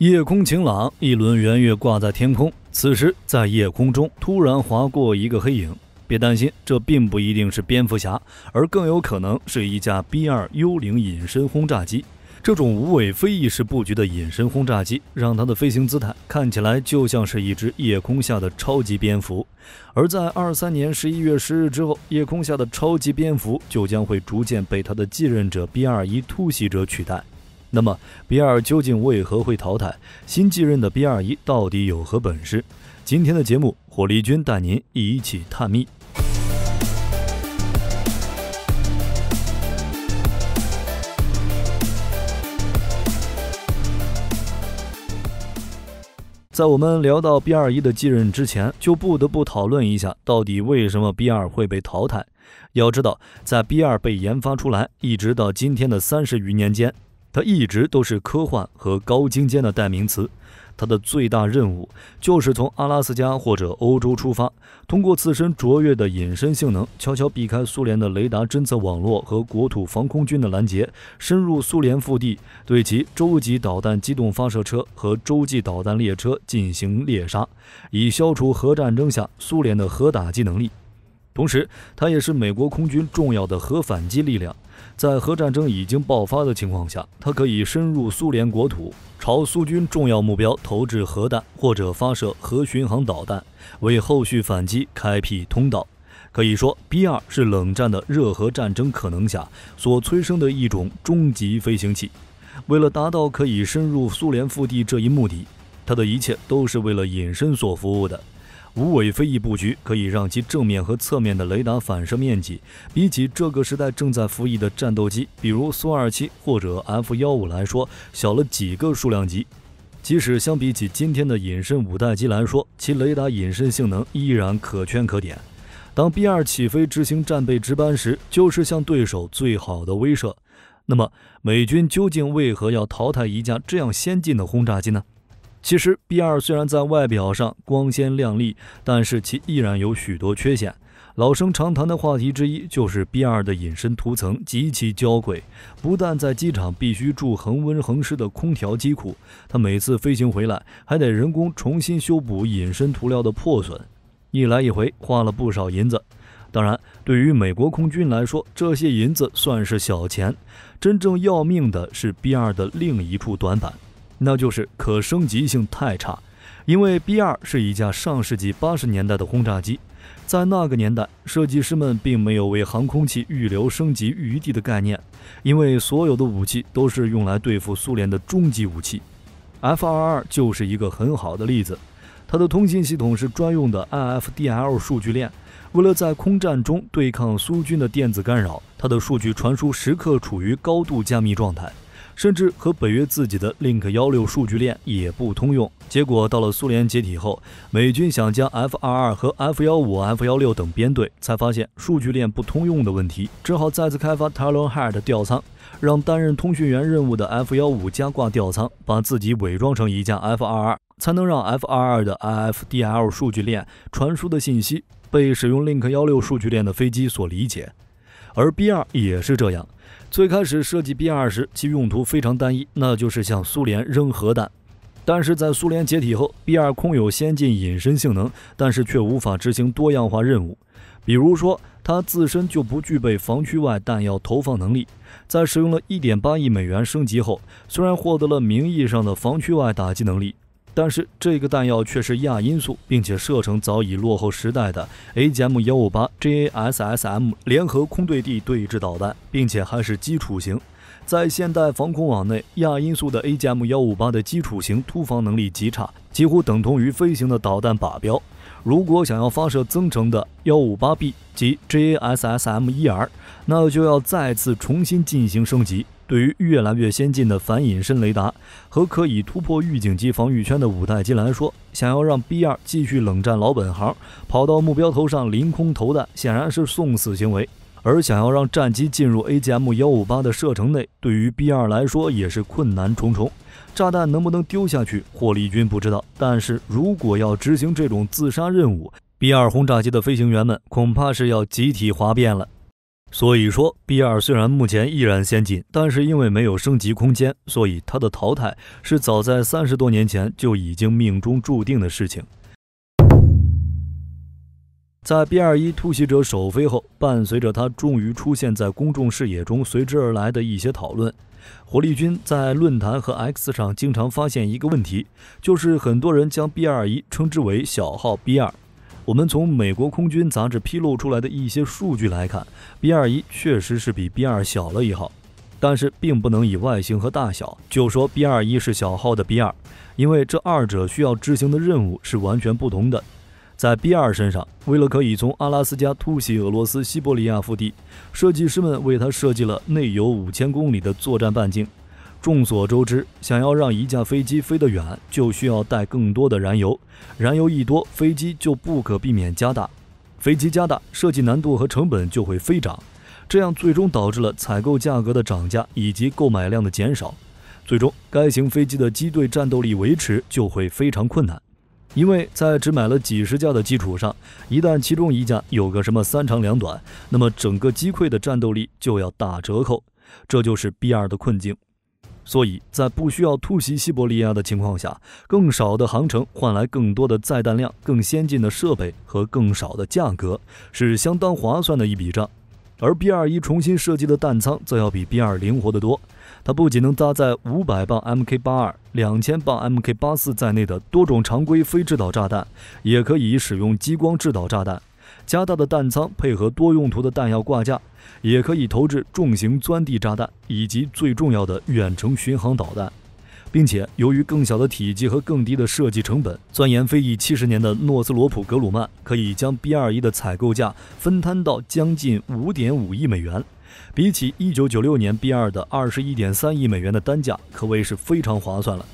夜空晴朗，一轮圆月挂在天空。此时，在夜空中突然划过一个黑影。别担心，这并不一定是蝙蝠侠，而更有可能是一架 B 二幽灵隐身轰炸机。这种无尾飞翼式布局的隐身轰炸机，让它的飞行姿态看起来就像是一只夜空下的超级蝙蝠。而在二三年十一月十日之后，夜空下的超级蝙蝠就将会逐渐被它的继任者 B 二一突袭者取代。那么，比尔究竟为何会淘汰新继任的 B 二一？到底有何本事？今天的节目，火力军带您一起探秘。在我们聊到 B 二一的继任之前，就不得不讨论一下，到底为什么 B 二会被淘汰？要知道，在 B 二被研发出来一直到今天的三十余年间。它一直都是科幻和高精尖的代名词。它的最大任务就是从阿拉斯加或者欧洲出发，通过自身卓越的隐身性能，悄悄避开苏联的雷达侦测网络和国土防空军的拦截，深入苏联腹地，对其洲际导弹机动发射车和洲际导弹列车进行猎杀，以消除核战争下苏联的核打击能力。同时，它也是美国空军重要的核反击力量。在核战争已经爆发的情况下，它可以深入苏联国土，朝苏军重要目标投掷核弹或者发射核巡航导弹，为后续反击开辟通道。可以说，B 二是冷战的热核战争可能下所催生的一种终极飞行器。为了达到可以深入苏联腹地这一目的，它的一切都是为了隐身所服务的。无尾飞翼布局可以让其正面和侧面的雷达反射面积，比起这个时代正在服役的战斗机，比如苏二七或者 F 幺五来说，小了几个数量级。即使相比起今天的隐身五代机来说，其雷达隐身性能依然可圈可点。当 B 二起飞执行战备值班时，就是向对手最好的威慑。那么，美军究竟为何要淘汰一架这样先进的轰炸机呢？其实 B 二虽然在外表上光鲜亮丽，但是其依然有许多缺陷。老生常谈的话题之一就是 B 二的隐身涂层极其娇贵，不但在机场必须住恒温恒湿的空调机库，它每次飞行回来还得人工重新修补隐身涂料的破损，一来一回花了不少银子。当然，对于美国空军来说，这些银子算是小钱，真正要命的是 B 二的另一处短板。那就是可升级性太差，因为 B 二是一架上世纪八十年代的轰炸机，在那个年代，设计师们并没有为航空器预留升级余地的概念，因为所有的武器都是用来对付苏联的终极武器。F 二二就是一个很好的例子，它的通信系统是专用的 I F D L 数据链，为了在空战中对抗苏军的电子干扰，它的数据传输时刻处于高度加密状态。甚至和北约自己的 Link 幺六数据链也不通用。结果到了苏联解体后，美军想将 F 二二和 F 幺五、F 幺六等编队，才发现数据链不通用的问题，只好再次开发 t a l o n Head 吊舱，让担任通讯员任务的 F 幺五加挂吊舱，把自己伪装成一架 F 二二，才能让 F 二二的 IFDL 数据链传输的信息被使用 Link 幺六数据链的飞机所理解。而 B 二也是这样。最开始设计 B 二时，其用途非常单一，那就是向苏联扔核弹。但是在苏联解体后，B 二空有先进隐身性能，但是却无法执行多样化任务。比如说，它自身就不具备防区外弹药投放能力。在使用了一点八亿美元升级后，虽然获得了名义上的防区外打击能力。但是这个弹药却是亚音速，并且射程早已落后时代的 A g M 幺五八 J A S S M 联合空对地对峙导弹，并且还是基础型。在现代防空网内，亚音速的 A g M 幺五八的基础型突防能力极差，几乎等同于飞行的导弹靶标。如果想要发射增程的幺五八 B 及 J A S S M E R，那就要再次重新进行升级。对于越来越先进的反隐身雷达和可以突破预警机防御圈的五代机来说，想要让 B 二继续冷战老本行，跑到目标头上凌空投弹，显然是送死行为。而想要让战机进入 A G M 幺五八的射程内，对于 B 二来说也是困难重重。炸弹能不能丢下去，霍利军不知道。但是如果要执行这种自杀任务，B 二轰炸机的飞行员们恐怕是要集体哗变了。所以说，B 二虽然目前依然先进，但是因为没有升级空间，所以它的淘汰是早在三十多年前就已经命中注定的事情。在 B 二一突袭者首飞后，伴随着它终于出现在公众视野中，随之而来的一些讨论，火力军在论坛和 X 上经常发现一个问题，就是很多人将 B 二一称之为“小号 B 二”。我们从美国空军杂志披露出来的一些数据来看，B-21 确实是比 B-2 小了一号，但是并不能以外形和大小就说 B-21 是小号的 B-2，因为这二者需要执行的任务是完全不同的。在 B-2 身上，为了可以从阿拉斯加突袭俄罗斯西伯利亚腹地，设计师们为它设计了内有五千公里的作战半径。众所周知，想要让一架飞机飞得远，就需要带更多的燃油。燃油一多，飞机就不可避免加大。飞机加大，设计难度和成本就会飞涨。这样最终导致了采购价格的涨价以及购买量的减少。最终，该型飞机的机队战斗力维持就会非常困难。因为在只买了几十架的基础上，一旦其中一架有个什么三长两短，那么整个机溃的战斗力就要打折扣。这就是 B 二的困境。所以在不需要突袭西伯利亚的情况下，更少的航程换来更多的载弹量、更先进的设备和更少的价格，是相当划算的一笔账。而 B 二一重新设计的弹仓则要比 B 二灵活得多，它不仅能搭载五百磅 MK 八二、两千磅 MK 八四在内的多种常规非制导炸弹，也可以使用激光制导炸弹。加大的弹仓配合多用途的弹药挂架，也可以投掷重型钻地炸弹以及最重要的远程巡航导弹。并且由于更小的体积和更低的设计成本，钻研飞翼七十年的诺斯罗普·格鲁曼可以将 B-21 的采购价分摊到将近五点五亿美元，比起一九九六年 B-2 的二十一点三亿美元的单价，可谓是非常划算了。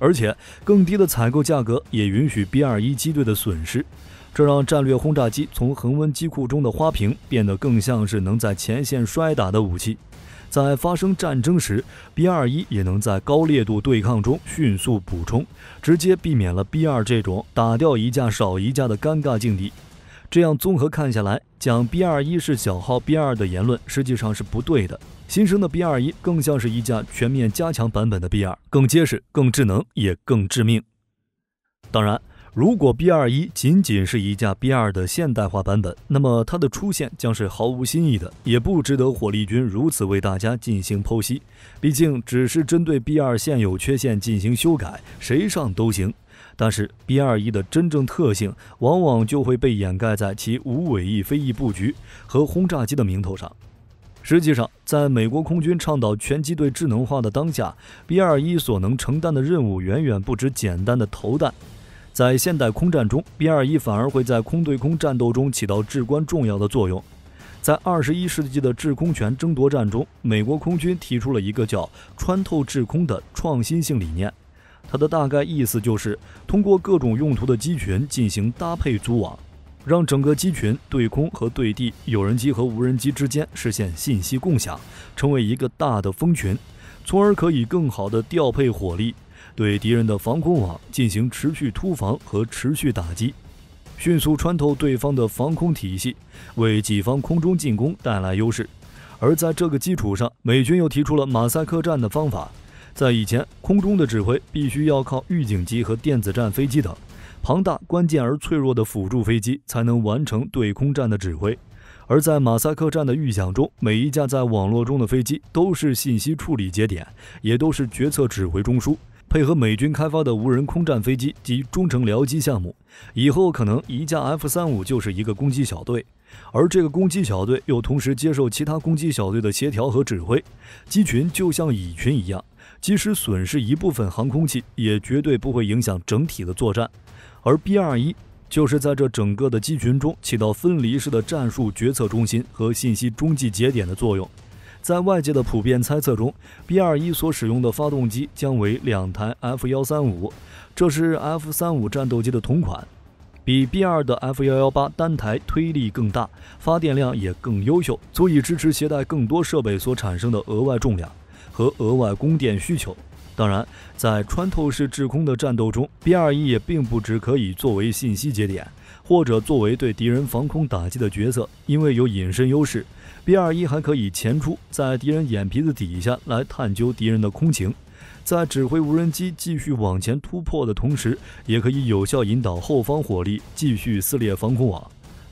而且更低的采购价格也允许 B-21 机队的损失。这让战略轰炸机从恒温机库中的花瓶，变得更像是能在前线摔打的武器。在发生战争时，B-2 也能在高烈度对抗中迅速补充，直接避免了 B-2 这种打掉一架少一架的尴尬境地。这样综合看下来，讲 B-2 是小号 B-2 的言论实际上是不对的。新生的 B-21 更像是一架全面加强版本的 B-2，更结实、更智能，也更致命。当然。如果 B 二一仅仅是一架 B 二的现代化版本，那么它的出现将是毫无新意的，也不值得火力军如此为大家进行剖析。毕竟，只是针对 B 二现有缺陷进行修改，谁上都行。但是，B 二一的真正特性往往就会被掩盖在其无尾翼飞翼布局和轰炸机的名头上。实际上，在美国空军倡导全机队智能化的当下，B 二一所能承担的任务远远不止简单的投弹。在现代空战中，B-21 反而会在空对空战斗中起到至关重要的作用。在二十一世纪的制空权争夺战中，美国空军提出了一个叫“穿透制空”的创新性理念。它的大概意思就是通过各种用途的机群进行搭配组网，让整个机群对空和对地，有人机和无人机之间实现信息共享，成为一个大的蜂群，从而可以更好地调配火力。对敌人的防空网进行持续突防和持续打击，迅速穿透对方的防空体系，为己方空中进攻带来优势。而在这个基础上，美军又提出了马赛克战的方法。在以前，空中的指挥必须要靠预警机和电子战飞机等庞大、关键而脆弱的辅助飞机才能完成对空战的指挥。而在马赛克战的预想中，每一架在网络中的飞机都是信息处理节点，也都是决策指挥中枢。配合美军开发的无人空战飞机及中程僚机项目，以后可能一架 F 三五就是一个攻击小队，而这个攻击小队又同时接受其他攻击小队的协调和指挥，机群就像蚁群一样，即使损失一部分航空器，也绝对不会影响整体的作战。而 B 二一就是在这整个的机群中起到分离式的战术决策中心和信息中继节点的作用。在外界的普遍猜测中，B-21 所使用的发动机将为两台 F-135，这是 F-35 战斗机的同款，比 B-2 的 F-118 单台推力更大，发电量也更优秀，足以支持携带更多设备所产生的额外重量和额外供电需求。当然，在穿透式制空的战斗中，B-21 也并不只可以作为信息节点。或者作为对敌人防空打击的角色，因为有隐身优势，B 二一还可以潜出，在敌人眼皮子底下来探究敌人的空情。在指挥无人机继续往前突破的同时，也可以有效引导后方火力继续撕裂防空网。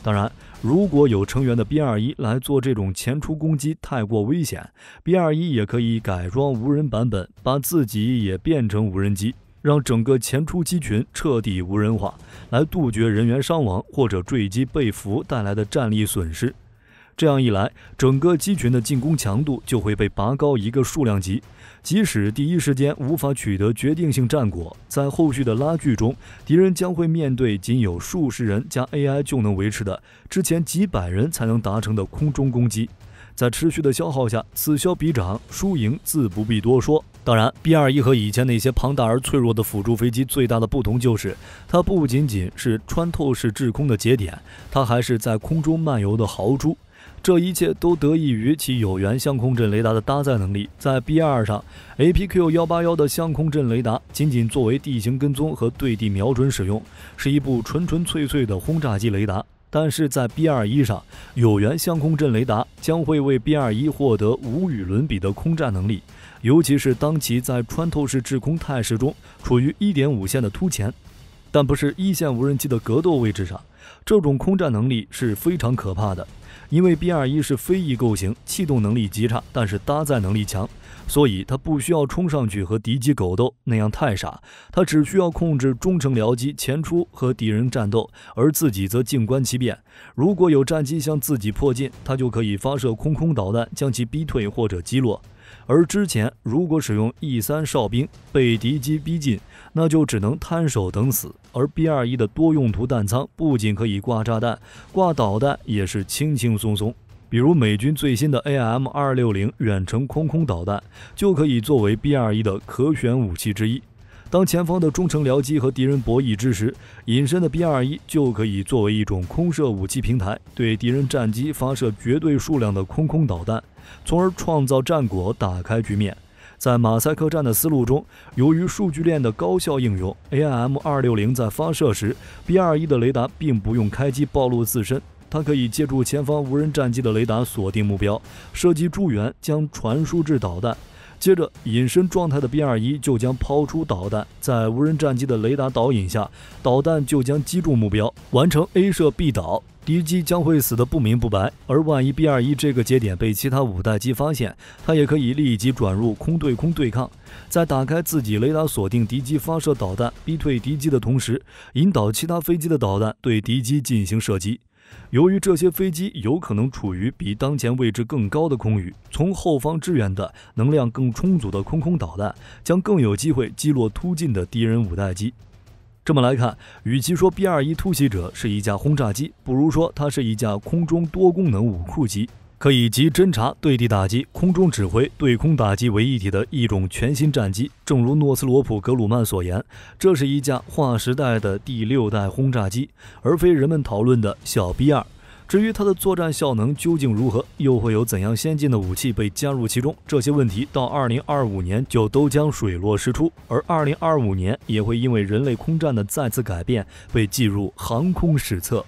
当然，如果有成员的 B 二一来做这种前出攻击太过危险，B 二一也可以改装无人版本，把自己也变成无人机。让整个前出击群彻底无人化，来杜绝人员伤亡或者坠机被俘带来的战力损失。这样一来，整个机群的进攻强度就会被拔高一个数量级。即使第一时间无法取得决定性战果，在后续的拉锯中，敌人将会面对仅有数十人加 AI 就能维持的之前几百人才能达成的空中攻击。在持续的消耗下，此消彼长，输赢自不必多说。当然，B 二一和以前那些庞大而脆弱的辅助飞机最大的不同就是，它不仅仅是穿透式制空的节点，它还是在空中漫游的豪猪。这一切都得益于其有源相控阵雷达的搭载能力。在 B 二上，APQ 幺八幺的相控阵雷达仅仅作为地形跟踪和对地瞄准使用，是一部纯纯粹粹的轰炸机雷达。但是在 B 二一上，有源相控阵雷达将会为 B 二一获得无与伦比的空战能力。尤其是当其在穿透式制空态势中处于一点五线的突前，但不是一线无人机的格斗位置上，这种空战能力是非常可怕的。因为 B 二一是飞翼构型，气动能力极差，但是搭载能力强，所以它不需要冲上去和敌机狗斗，那样太傻。它只需要控制中程僚机前出和敌人战斗，而自己则静观其变。如果有战机向自己迫近，它就可以发射空空导弹将其逼退或者击落。而之前，如果使用 E 三哨兵被敌机逼近，那就只能摊手等死。而 B 二一的多用途弹仓不仅可以挂炸弹，挂导弹也是轻轻松松。比如美军最新的 AM 二六零远程空空导弹就可以作为 B 二一的可选武器之一。当前方的中程僚机和敌人博弈之时，隐身的 B 二一就可以作为一种空射武器平台，对敌人战机发射绝对数量的空空导弹。从而创造战果，打开局面。在马赛克战的思路中，由于数据链的高效应用，AIM-260 在发射时，B-21 的雷达并不用开机暴露自身，它可以借助前方无人战机的雷达锁定目标，射击助援将传输至导弹。接着，隐身状态的 B-21 就将抛出导弹，在无人战机的雷达导引下，导弹就将击中目标，完成 A 射 B 导。敌机将会死得不明不白，而万一 B 二一这个节点被其他五代机发现，它也可以立即转入空对空对抗，在打开自己雷达锁定敌机发射导弹逼退敌机的同时，引导其他飞机的导弹对敌机进行射击。由于这些飞机有可能处于比当前位置更高的空域，从后方支援的能量更充足的空空导弹将更有机会击落突进的敌人五代机。这么来看，与其说 B 二一突袭者是一架轰炸机，不如说它是一架空中多功能武库机，可以集侦察、对地打击、空中指挥、对空打击为一体的一种全新战机。正如诺斯罗普·格鲁曼所言，这是一架划时代的第六代轰炸机，而非人们讨论的小 B 二。至于它的作战效能究竟如何，又会有怎样先进的武器被加入其中，这些问题到2025年就都将水落石出，而2025年也会因为人类空战的再次改变被记入航空史册。